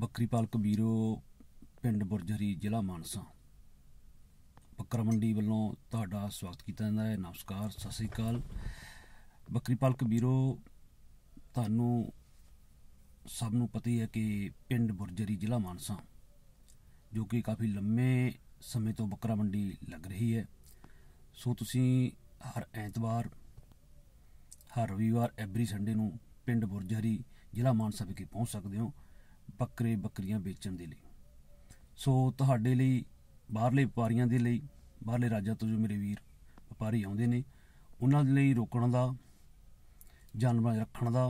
ਬੱਕਰੀਪਾਲ ਕਬੀਰੋ ਪਿੰਡ ਬੁਰਜਰੀ ਜ਼ਿਲ੍ਹਾ ਮਾਨਸਾ ਬੱਕਰਾ ਮੰਡੀ ਵੱਲੋਂ ਤੁਹਾਡਾ ਸਵਾਗਤ ਕੀਤਾ ਜਾਂਦਾ ਹੈ ਨਮਸਕਾਰ ਸਤਿ ਸ੍ਰੀ ਅਕਾਲ ਬੱਕਰੀਪਾਲ ਕਬੀਰੋ ਤੁਹਾਨੂੰ ਸਭ ਨੂੰ ਪਤਾ ਹੀ ਹੈ ਕਿ ਪਿੰਡ ਬੁਰਜਰੀ ਜ਼ਿਲ੍ਹਾ ਮਾਨਸਾ ਜੋ ਕਿ ਕਾਫੀ ਲੰਮੇ ਸਮੇਂ ਤੋਂ ਬੱਕਰਾ ਮੰਡੀ ਲੱਗ ਰਹੀ ਹੈ ਸੋ ਤੁਸੀਂ ਹਰ ਐਤਵਾਰ ਹਰ ਰਵੀਵਾਰ ਐਵਰੀ ਸੰਡੇ ਨੂੰ ਪਿੰਡ ਬੁਰਜਰੀ ਜ਼ਿਲ੍ਹਾ ਮਾਨਸਾ ਵਿਖੇ ਪਹੁੰਚ ਸਕਦੇ ਹੋ ਬੱਕਰੇ ਬੱਕਰੀਆਂ ਵੇਚਣ ਦੇ ਲਈ ਸੋ ਤੁਹਾਡੇ ਲਈ ਬਾਹਰਲੇ ਵਪਾਰੀਆਂ ਦੇ ਲਈ ਬਾਹਰਲੇ ਰਾਜਾਂ ਤੋਂ ਜੋ ਮੇਰੇ ਵੀਰ ਵਪਾਰੀ ਆਉਂਦੇ ਨੇ ਉਹਨਾਂ ਦੇ ਲਈ ਰੋਕਣ ਦਾ ਜਾਨਵਰਾਂ ਰੱਖਣ ਦਾ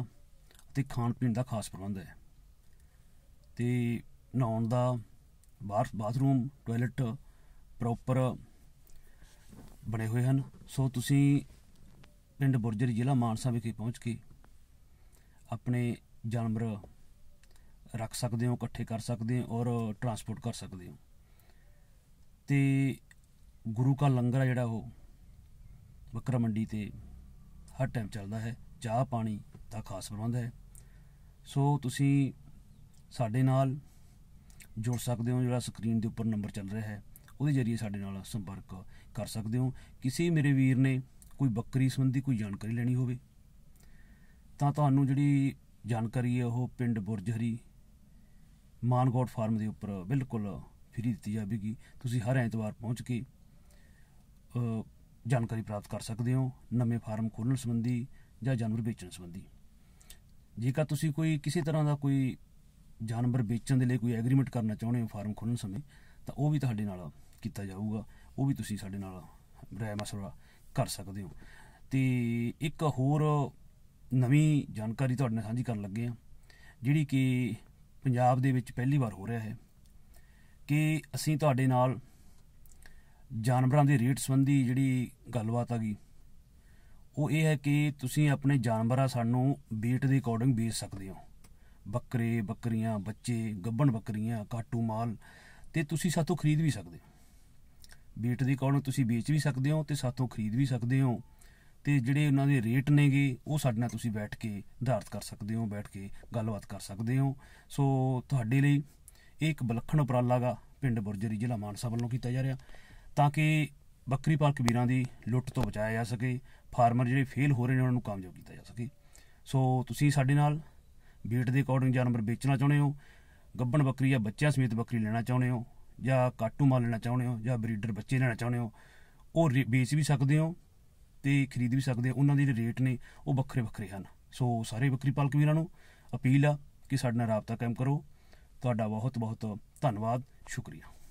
ਅਤੇ ਖਾਣ ਪੀਣ ਦਾ ਖਾਸ ਪ੍ਰਬੰਧ ਹੈ ਤੇ ਨਹਾਉਣ ਦਾ ਬਾਹਰ ਬਾਥਰੂਮ ਟਾਇਲਟ ਪ੍ਰੋਪਰ ਬਣੇ ਹੋਏ ਹਨ ਸੋ ਤੁਸੀਂ ਪਿੰਡ ਬੁਰਜਰ ਜ਼ਿਲ੍ਹਾ ਮਾਨਸਾ ਵਿਖੇ ਪਹੁੰਚ ਕੇ ਆਪਣੇ ਜਾਨਵਰ ਰੱਖ ਸਕਦੇ ਹੋ ਇਕੱਠੇ ਕਰ ਸਕਦੇ ਹੋ ਔਰ ਟਰਾਂਸਪੋਰਟ ਕਰ ਸਕਦੇ ਹੋ ਤੇ ਗੁਰੂ ਕਾ ਲੰਗਰ ਆ ਜਿਹੜਾ ਉਹ ਬਕਰ ਮੰਡੀ ਤੇ ਹਰ ਟਾਈਮ ਚੱਲਦਾ ਹੈ ਚਾਹ ਪਾਣੀ ਦਾ ਖਾਸ ਪ੍ਰਬੰਧ ਹੈ ਸੋ ਤੁਸੀਂ ਸਾਡੇ ਨਾਲ ਜੁੜ ਸਕਦੇ ਹੋ ਜਿਹੜਾ ਸਕਰੀਨ ਦੇ ਉੱਪਰ ਨੰਬਰ ਚੱਲ ਰਿਹਾ ਹੈ ਉਹਦੇ ਜ਼ਰੀਏ ਸਾਡੇ ਨਾਲ ਸੰਪਰਕ ਕਰ ਸਕਦੇ ਹੋ ਕਿਸੇ ਮੇਰੇ ਵੀਰ ਨੇ ਕੋਈ ਬੱਕਰੀ ਸੰਬੰਧੀ ਕੋਈ ਜਾਣਕਾਰੀ ਲੈਣੀ ਹੋਵੇ ਤਾਂ ਤੁਹਾਨੂੰ ਜਿਹੜੀ ਜਾਣਕਾਰੀ ਹੈ ਉਹ ਪਿੰਡ ਬੁਰਜਹਰੀ ਮਾਨਗੋਟ ਫਾਰਮ ਦੇ ਉੱਪਰ ਬਿਲਕੁਲ ਫ੍ਰੀ ਦਿੱਤੀ ਜਾਵੇਗੀ ਤੁਸੀਂ ਹਰ ਐਤਵਾਰ ਪਹੁੰਚ ਕੇ ਜਾਣਕਾਰੀ ਪ੍ਰਾਪਤ ਕਰ ਸਕਦੇ ਹੋ ਨਵੇਂ ਫਾਰਮ ਖੋਲਣ ਸੰਬੰਧੀ ਜਾਂ ਜਾਨਵਰ ਵੇਚਣ ਸੰਬੰਧੀ ਜੇਕਰ ਤੁਸੀਂ ਕੋਈ ਕਿਸੇ ਤਰ੍ਹਾਂ ਦਾ ਕੋਈ ਜਾਨਵਰ ਵੇਚਣ ਦੇ ਲਈ ਕੋਈ ਐਗਰੀਮੈਂਟ ਕਰਨਾ ਚਾਹੁੰਦੇ ਹੋ ਫਾਰਮ ਖੋਲਣ ਸਮੇਂ ਤਾਂ ਉਹ ਵੀ ਤੁਹਾਡੇ ਨਾਲ ਕੀਤਾ ਜਾਊਗਾ ਉਹ ਵੀ ਤੁਸੀਂ ਸਾਡੇ ਨਾਲ ਰਾਏ ਮਸਲਾ ਕਰ ਸਕਦੇ ਹੋ ਤੇ ਇੱਕ ਹੋਰ ਨਵੀਂ ਜਾਣਕਾਰੀ ਤੁਹਾਡੇ ਨਾਲ ਸਾਂਝੀ ਕਰਨ ਲੱਗੇ ਆ ਜਿਹੜੀ ਕਿ ਪੰਜਾਬ ਦੇ ਵਿੱਚ ਪਹਿਲੀ ਵਾਰ ਹੋ ਰਿਹਾ ਹੈ ਕਿ ਅਸੀਂ ਤੁਹਾਡੇ ਨਾਲ ਜਾਨਵਰਾਂ ਦੇ ਰੇਟ ਸੰਬੰਧੀ ਜਿਹੜੀ ਗੱਲਬਾਤ ਆ ਗਈ ਉਹ ਇਹ ਹੈ ਕਿ ਤੁਸੀਂ ਆਪਣੇ ਜਾਨਵਰਾਂ ਸਾਨੂੰ ਬੀਟ ਦੇ ਅਕੋਰਡਿੰਗ ਵੇਚ ਸਕਦੇ ਹੋ ਬੱਕਰੇ ਬੱਕਰੀਆਂ ਬੱਚੇ ਗੱਬਣ ਬੱਕਰੀਆਂ ਕਾਟੂ ਮਾਲ ਤੇ ਤੁਸੀਂ ਸਾਥੋਂ ਖਰੀਦ ਵੀ ਸਕਦੇ ਹੋ ਬੀਟ ਦੇ ਅਕੋਰਡਿੰਗ ਤੁਸੀਂ ਵੇਚ ਵੀ ਸਕਦੇ ਹੋ ਤੇ ਸਾਥੋਂ ਖਰੀਦ ਵੀ ਸਕਦੇ ਹੋ ਤੇ ਜਿਹੜੇ ਉਹਨਾਂ ਦੇ ਰੇਟ ਨੇਗੇ ਉਹ ਸਾਡੇ ਨਾਲ ਤੁਸੀਂ ਬੈਠ ਕੇ ਧਾਰਤ ਕਰ ਸਕਦੇ ਹੋ ਬੈਠ ਕੇ ਗੱਲਬਾਤ ਕਰ ਸਕਦੇ ਹੋ ਸੋ ਤੁਹਾਡੇ ਲਈ ਇਹ ਇੱਕ ਬਲਖਣ ਉਪਰਾਲਾਗਾ ਪਿੰਡ ਬੁਰਜਰੀ ਜ਼ਿਲ੍ਹਾ ਮਾਨਸਾ ਵੱਲੋਂ ਕੀਤਾ ਜਾ ਰਿਹਾ ਤਾਂ ਕਿ ਬੱਕਰੀ ਪਾਲਕ ਵੀਰਾਂ ਦੀ ਲੁੱਟ ਤੋਂ ਬਚਾਇਆ ਜਾ ਸਕੇ ਫਾਰਮਰ ਜਿਹੜੇ ਫੇਲ ਹੋ ਰਹੇ ਨੇ ਉਹਨਾਂ ਨੂੰ ਕਾਮਯਾਬ ਕੀਤਾ ਜਾ ਸਕੇ ਸੋ ਤੁਸੀਂ ਸਾਡੇ ਨਾਲ ਵੇਟ ਦੇ ਅਕੋਰਡਿੰਗ ਜਾਨਵਰ ਵੇਚਣਾ ਚਾਹੁੰਦੇ ਹੋ ਗੱਬਣ ਬੱਕਰੀ ਜਾਂ ਬੱਚਿਆਂ ਸਮੇਤ ਬੱਕਰੀ ਲੈਣਾ ਚਾਹੁੰਦੇ ਹੋ ਜਾਂ ਕਾਟੂ ਮਾਲ ਲੈਣਾ ਚਾਹੁੰਦੇ ਹੋ ਜਾਂ ਬਰੀਡਰ ਬੱਚੇ ਲੈਣਾ ਚਾਹੁੰਦੇ ਹੋ ਉਹ ਵੇਚ ਵੀ ਸਕਦੇ ਹੋ ਤੇ ਖਰੀਦ ਵੀ ਸਕਦੇ ਆ ਉਹਨਾਂ ਦੇ ਜਿਹੜੇ ਰੇਟ ਨੇ ਉਹ ਵੱਖਰੇ ਵੱਖਰੇ ਹਨ ਸੋ ਸਾਰੇ ਬੱਕਰੀ ਪਾਲਕ ਵੀਰਾਂ ਨੂੰ ਅਪੀਲ ਆ ਕਿ ਸਾਡੇ ਨਾਲ ਰਾਬਤਾ ਕਾਇਮ ਕਰੋ ਤੁਹਾਡਾ ਬਹੁਤ ਬਹੁਤ ਧੰਨਵਾਦ ਸ਼ੁਕਰੀਆ